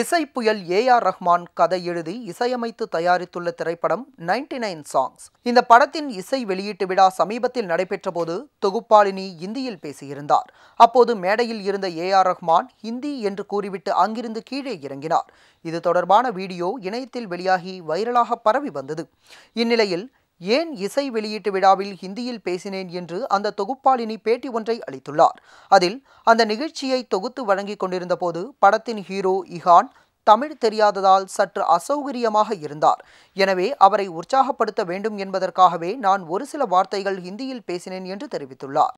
இசை புயல் A R Rahman கதை எழுதி இசையமைத்து தயாரித்துள்ள திரைப்படம் நைன்டி நைன் சாங்ஸ் இந்த படத்தின் இசை வெளியீட்டு விழா சமீபத்தில் நடைபெற்ற போது தொகுப்பாளினி இந்தியில் பேசியிருந்தார் அப்போது மேடையில் இருந்த ஏ ஆர் ரஹ்மான் ஹிந்தி என்று கூறிவிட்டு அங்கிருந்து கீழே இறங்கினார் இது தொடர்பான வீடியோ இணையத்தில் வெளியாகி வைரலாக பரவி வந்தது இந்நிலையில் ஏன் இசை வெளியீட்டு விழாவில் ஹிந்தியில் பேசினேன் என்று அந்த தொகுப்பாளினி பேட்டி ஒன்றை அளித்துள்ளார் அதில் அந்த நிகழ்ச்சியை தொகுத்து வழங்கிக் கொண்டிருந்த போது படத்தின் ஹீரோ இஹான் தமிழ் தெரியாததால் சற்று அசௌகரியமாக இருந்தார் எனவே அவரை உற்சாகப்படுத்த வேண்டும் என்பதற்காகவே நான் ஒரு சில வார்த்தைகள் ஹிந்தியில் பேசினேன் என்று தெரிவித்துள்ளார்